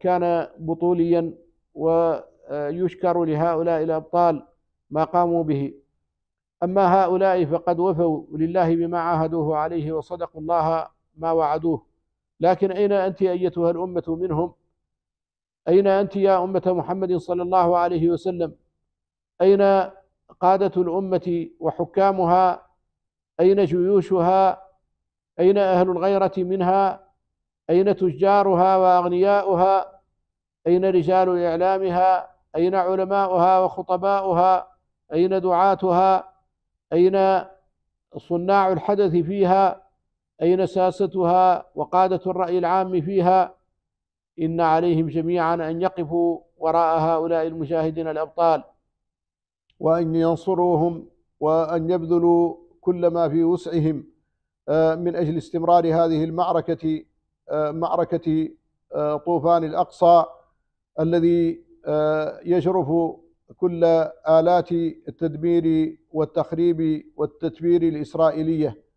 كان بطوليا ويشكر لهؤلاء الأبطال ما قاموا به أما هؤلاء فقد وفوا لله بما عاهدوه عليه وصدقوا الله ما وعدوه لكن أين أنت أيتها الأمة منهم أين أنت يا أمة محمد صلى الله عليه وسلم أين قادة الأمة وحكامها أين جيوشها أين أهل الغيرة منها أين تجارها وأغنياؤها أين رجال إعلامها أين علماؤها وخطباؤها أين دعاتها أين صناع الحدث فيها أين ساستها وقادة الرأي العام فيها إن عليهم جميعا أن يقفوا وراء هؤلاء المجاهدين الأبطال وأن ينصروهم وأن يبذلوا كل ما في وسعهم آه، من أجل استمرار هذه المعركة معركة آه، طوفان الأقصى الذي آه، يجرف كل آلات التدمير والتخريب والتدمير الإسرائيلية